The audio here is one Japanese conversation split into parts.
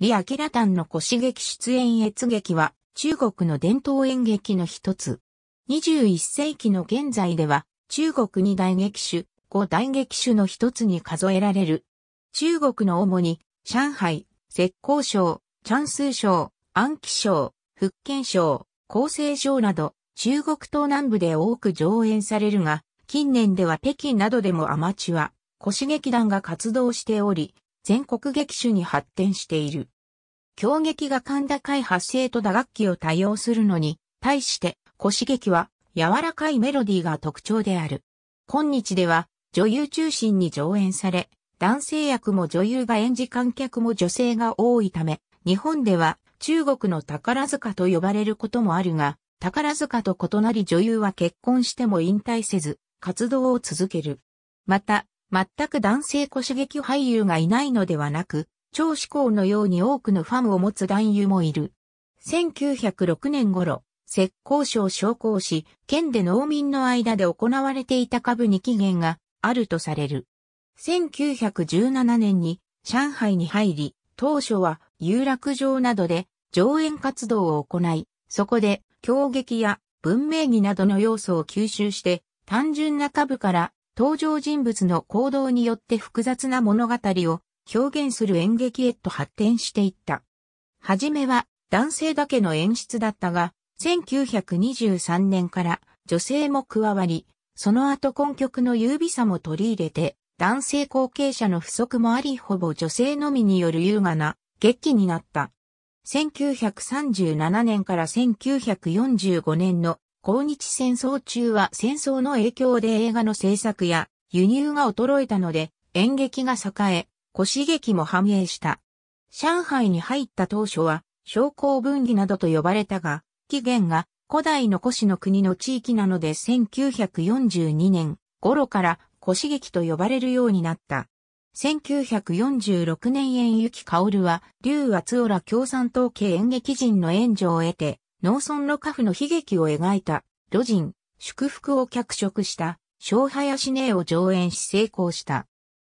李明丹の古詩劇出演越劇は中国の伝統演劇の一つ。21世紀の現在では中国に大劇種、五大劇種の一つに数えられる。中国の主に上海、浙江省、チャンス省、安徽省、福建省、厚生省など中国東南部で多く上演されるが、近年では北京などでもアマチュア、古詩劇団が活動しており、全国劇種に発展している。京劇が甲高い発声と打楽器を多用するのに、対して腰劇は柔らかいメロディーが特徴である。今日では女優中心に上演され、男性役も女優が演じ観客も女性が多いため、日本では中国の宝塚と呼ばれることもあるが、宝塚と異なり女優は結婚しても引退せず、活動を続ける。また、全く男性子刺激俳優がいないのではなく、超志向のように多くのファンを持つ男優もいる。1906年頃、石膏省商工し、県で農民の間で行われていた株に期限があるとされる。1917年に上海に入り、当初は有楽場などで上演活動を行い、そこで狂劇や文明儀などの要素を吸収して単純な株から登場人物の行動によって複雑な物語を表現する演劇へと発展していった。はじめは男性だけの演出だったが、1923年から女性も加わり、その後根曲の優美さも取り入れて、男性後継者の不足もありほぼ女性のみによる優雅な劇になった。1937年から1945年の抗日戦争中は戦争の影響で映画の制作や輸入が衰えたので演劇が栄え、腰刺激も繁栄した。上海に入った当初は商工分離などと呼ばれたが、起源が古代の古市の国の地域なので1942年頃から腰刺激と呼ばれるようになった。1946年演雪薫は、竜厚浦共産党系演劇人の援助を得て、農村の家父の悲劇を描いた、路人、祝福を脚色した、小林姉を上演し成功した。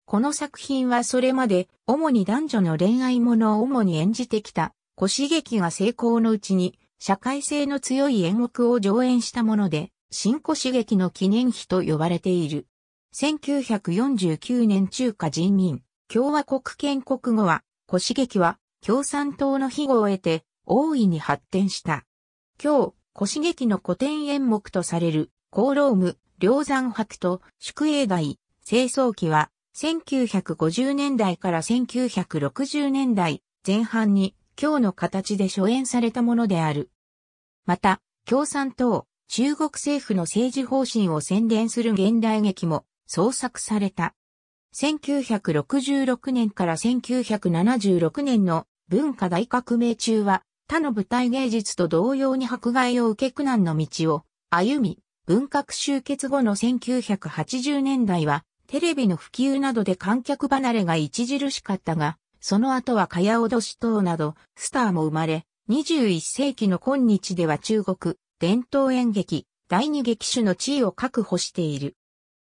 この作品はそれまで主に男女の恋愛者を主に演じてきた、小刺激が成功のうちに社会性の強い演目を上演したもので、新小刺激の記念碑と呼ばれている。1949年中華人民共和国建国後は、小刺激は共産党の庇護を得て大いに発展した。今日、古刺激の古典演目とされる、功労務、梁山泊と宿営街、清掃期は、1950年代から1960年代前半に今日の形で初演されたものである。また、共産党、中国政府の政治方針を宣伝する現代劇も創作された。1966年から1976年の文化大革命中は他の舞台芸術と同様に迫害を受け苦難の道を歩み、文革終結後の1980年代は、テレビの普及などで観客離れが著しかったが、その後はかやおどし等など、スターも生まれ、21世紀の今日では中国、伝統演劇、第二劇種の地位を確保している。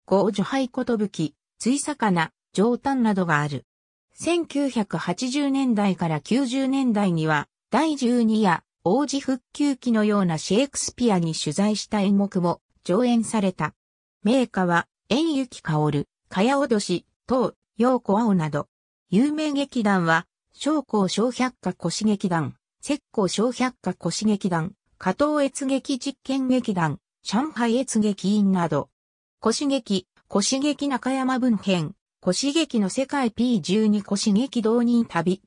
五女杯ことぶき、追な、上端などがある。1980年代から90年代には、第12夜、王子復旧期のようなシェイクスピアに取材した演目も上演された。名家は、縁雪きかやおどし、等、陽子青など。有名劇団は、将校小百科腰劇団、石膏小百科腰劇団、加藤越劇実験劇団、上海越劇院など。腰劇、腰劇中山文編、腰劇の世界 P12 腰劇導入旅。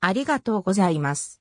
ありがとうございます。